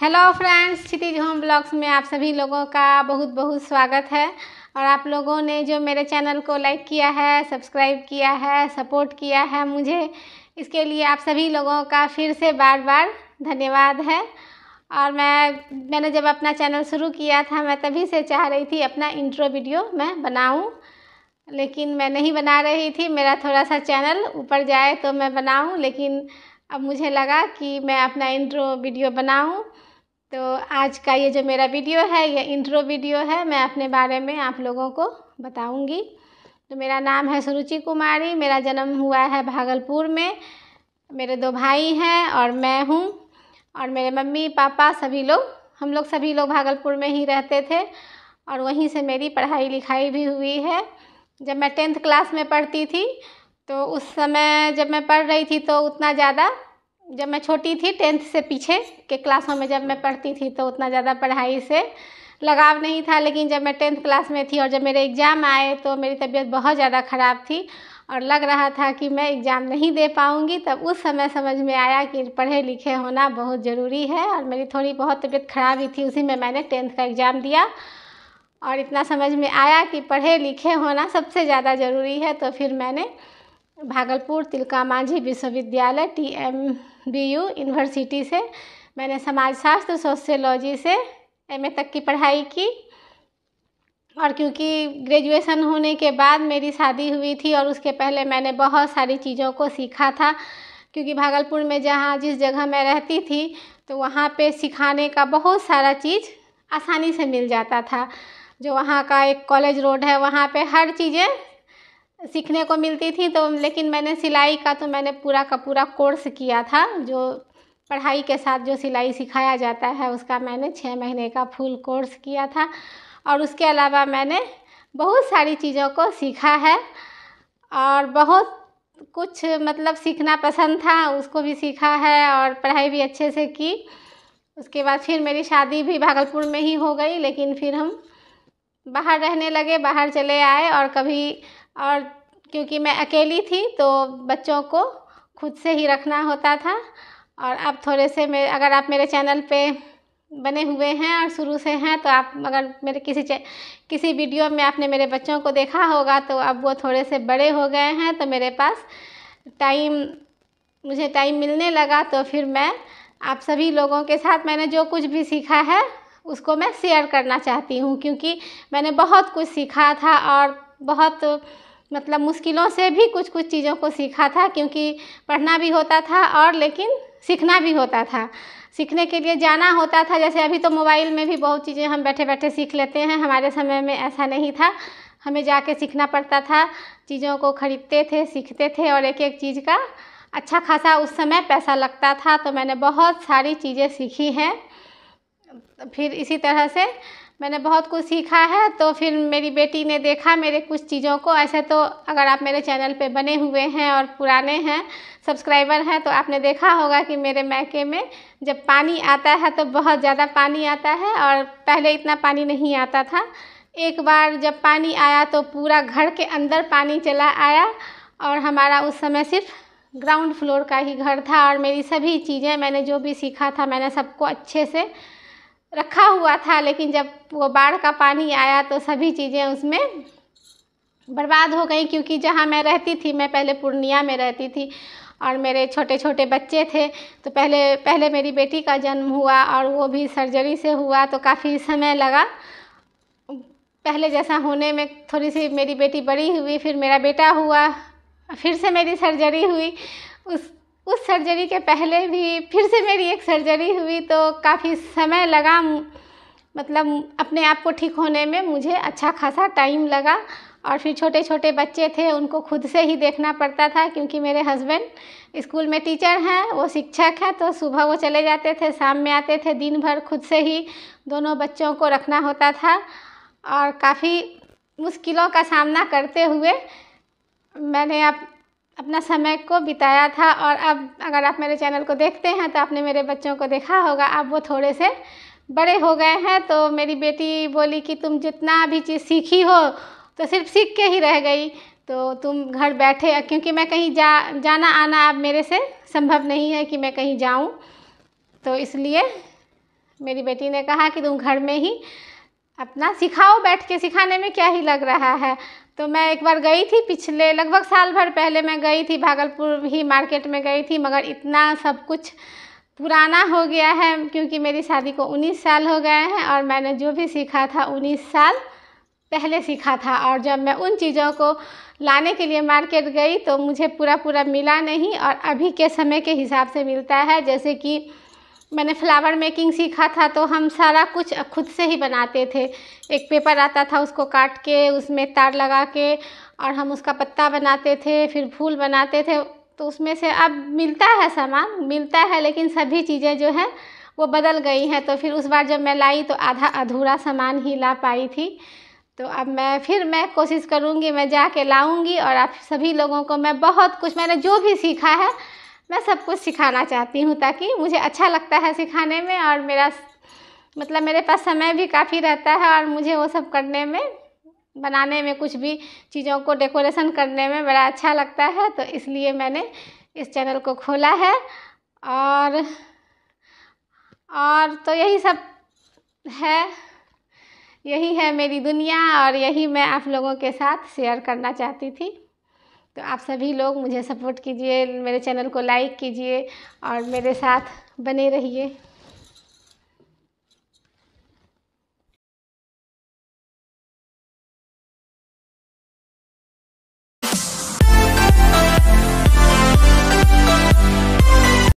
hello friends Kshitij home blogs में आप सभी लोगों का बहुत बहुत स्वागत है और आप लोगों ने जो मेरे चैनल को लाइक किया है सब्सक्राइब किया है सपोर्ट किया है मुझे इसके लिए आप सभी लोगों का फिर से बार बार धन्यवाद है और मैं मैंने जब अपना चैनल शुरू किया था मैं तभी से चाह रही थी अपना इंट्रो वीडियो मैं बनाऊँ लेकिन मैं नहीं बना रही थी मेरा थोड़ा सा चैनल ऊपर जाए तो मैं बनाऊँ लेकिन अब मुझे लगा कि मैं अपना इंट्रो वीडियो बनाऊँ तो आज का ये जो मेरा वीडियो है ये इंट्रो वीडियो है मैं अपने बारे में आप लोगों को बताऊंगी तो मेरा नाम है सुरुचि कुमारी मेरा जन्म हुआ है भागलपुर में मेरे दो भाई हैं और मैं हूँ और मेरे मम्मी पापा सभी लोग हम लोग सभी लोग भागलपुर में ही रहते थे और वहीं से मेरी पढ़ाई लिखाई भी हुई है जब मैं टेंथ क्लास में पढ़ती थी तो उस समय जब मैं पढ़ रही थी तो उतना ज़्यादा जब मैं छोटी थी टेंथ से पीछे के क्लासों में जब मैं पढ़ती थी तो उतना ज़्यादा पढ़ाई से लगाव नहीं था लेकिन जब मैं टेंथ क्लास में थी और जब मेरे एग्ज़ाम आए तो मेरी तबीयत बहुत ज़्यादा ख़राब थी और लग रहा था कि मैं एग्ज़ाम नहीं दे पाऊँगी तब उस समय समझ में आया कि पढ़े लिखे होना बहुत ज़रूरी है और मेरी थोड़ी बहुत तबीयत ख़राब ही थी उसी में मैंने टेंथ का एग्ज़ाम दिया और इतना समझ में आया कि पढ़े लिखे होना सबसे ज़्यादा ज़रूरी है तो फिर मैंने भागलपुर तिलका मांझी विश्वविद्यालय T M B U university से मैंने समाजशास्त्र सोशियोलॉजी से एम तक की पढ़ाई की और क्योंकि ग्रेजुएशन होने के बाद मेरी शादी हुई थी और उसके पहले मैंने बहुत सारी चीज़ों को सीखा था क्योंकि भागलपुर में जहाँ जिस जगह मैं रहती थी तो वहाँ पे सिखाने का बहुत सारा चीज़ आसानी से मिल जाता था जो वहाँ का एक कॉलेज रोड है वहाँ पे हर चीज़ें सीखने को मिलती थी तो लेकिन मैंने सिलाई का तो मैंने पूरा का पूरा कोर्स किया था जो पढ़ाई के साथ जो सिलाई सिखाया जाता है उसका मैंने छः महीने का फुल कोर्स किया था और उसके अलावा मैंने बहुत सारी चीज़ों को सीखा है और बहुत कुछ मतलब सीखना पसंद था उसको भी सीखा है और पढ़ाई भी अच्छे से की उसके बाद फिर मेरी शादी भी भागलपुर में ही हो गई लेकिन फिर हम बाहर रहने लगे बाहर चले आए और कभी और क्योंकि मैं अकेली थी तो बच्चों को खुद से ही रखना होता था और अब थोड़े से मैं अगर आप मेरे चैनल पे बने हुए हैं और शुरू से हैं तो आप अगर मेरे किसी किसी वीडियो में आपने मेरे बच्चों को देखा होगा तो अब वो थोड़े से बड़े हो गए हैं तो मेरे पास टाइम मुझे टाइम मिलने लगा तो फिर मैं आप सभी लोगों के साथ मैंने जो कुछ भी सीखा है उसको मैं शेयर करना चाहती हूँ क्योंकि मैंने बहुत कुछ सीखा था और बहुत मतलब मुश्किलों से भी कुछ कुछ चीज़ों को सीखा था क्योंकि पढ़ना भी होता था और लेकिन सीखना भी होता था सीखने के लिए जाना होता था जैसे अभी तो मोबाइल में भी बहुत चीज़ें हम बैठे बैठे सीख लेते हैं हमारे समय में ऐसा नहीं था हमें जाके सीखना पड़ता था चीज़ों को ख़रीदते थे सीखते थे और एक एक चीज़ का अच्छा खासा उस समय पैसा लगता था तो मैंने बहुत सारी चीज़ें सीखी हैं फिर इसी तरह से मैंने बहुत कुछ सीखा है तो फिर मेरी बेटी ने देखा मेरे कुछ चीज़ों को ऐसे तो अगर आप मेरे चैनल पे बने हुए हैं और पुराने हैं सब्सक्राइबर हैं तो आपने देखा होगा कि मेरे मैके में जब पानी आता है तो बहुत ज़्यादा पानी आता है और पहले इतना पानी नहीं आता था एक बार जब पानी आया तो पूरा घर के अंदर पानी चला आया और हमारा उस समय सिर्फ ग्राउंड फ्लोर का ही घर था और मेरी सभी चीज़ें मैंने जो भी सीखा था मैंने सबको अच्छे से रखा हुआ था लेकिन जब वो बाढ़ का पानी आया तो सभी चीज़ें उसमें बर्बाद हो गई क्योंकि जहाँ मैं रहती थी मैं पहले पूर्णिया में रहती थी और मेरे छोटे छोटे बच्चे थे तो पहले पहले मेरी बेटी का जन्म हुआ और वो भी सर्जरी से हुआ तो काफ़ी समय लगा पहले जैसा होने में थोड़ी सी मेरी बेटी बड़ी हुई फिर मेरा बेटा हुआ फिर से मेरी सर्जरी हुई उस उस सर्जरी के पहले भी फिर से मेरी एक सर्जरी हुई तो काफ़ी समय लगा मतलब अपने आप को ठीक होने में मुझे अच्छा खासा टाइम लगा और फिर छोटे छोटे बच्चे थे उनको खुद से ही देखना पड़ता था क्योंकि मेरे हस्बैंड स्कूल में टीचर हैं वो शिक्षक हैं तो सुबह वो चले जाते थे शाम में आते थे दिन भर खुद से ही दोनों बच्चों को रखना होता था और काफ़ी मुश्किलों का सामना करते हुए मैंने अब अपना समय को बिताया था और अब अगर आप मेरे चैनल को देखते हैं तो आपने मेरे बच्चों को देखा होगा अब वो थोड़े से बड़े हो गए हैं तो मेरी बेटी बोली कि तुम जितना भी चीज़ सीखी हो तो सिर्फ सीख के ही रह गई तो तुम घर बैठे क्योंकि मैं कहीं जा जाना आना अब मेरे से संभव नहीं है कि मैं कहीं जाऊं तो इसलिए मेरी बेटी ने कहा कि तुम घर में ही अपना सिखाओ बैठ के सिखाने में क्या ही लग रहा है तो मैं एक बार गई थी पिछले लगभग साल भर पहले मैं गई थी भागलपुर ही मार्केट में गई थी मगर इतना सब कुछ पुराना हो गया है क्योंकि मेरी शादी को 19 साल हो गए हैं और मैंने जो भी सीखा था 19 साल पहले सीखा था और जब मैं उन चीज़ों को लाने के लिए मार्केट गई तो मुझे पूरा पूरा मिला नहीं और अभी के समय के हिसाब से मिलता है जैसे कि मैंने फ्लावर मेकिंग सीखा था तो हम सारा कुछ खुद से ही बनाते थे एक पेपर आता था उसको काट के उसमें तार लगा के और हम उसका पत्ता बनाते थे फिर फूल बनाते थे तो उसमें से अब मिलता है सामान मिलता है लेकिन सभी चीज़ें जो हैं वो बदल गई हैं तो फिर उस बार जब मैं लाई तो आधा अधूरा सामान ही ला पाई थी तो अब मैं फिर मैं कोशिश करूँगी मैं जा लाऊँगी और आप सभी लोगों को मैं बहुत कुछ मैंने जो भी सीखा है मैं सब कुछ सिखाना चाहती हूँ ताकि मुझे अच्छा लगता है सिखाने में और मेरा मतलब मेरे पास समय भी काफ़ी रहता है और मुझे वो सब करने में बनाने में कुछ भी चीज़ों को डेकोरेशन करने में बड़ा अच्छा लगता है तो इसलिए मैंने इस चैनल को खोला है और और तो यही सब है यही है मेरी दुनिया और यही मैं आप लोगों के साथ शेयर करना चाहती थी तो आप सभी लोग मुझे सपोर्ट कीजिए मेरे चैनल को लाइक कीजिए और मेरे साथ बने रहिए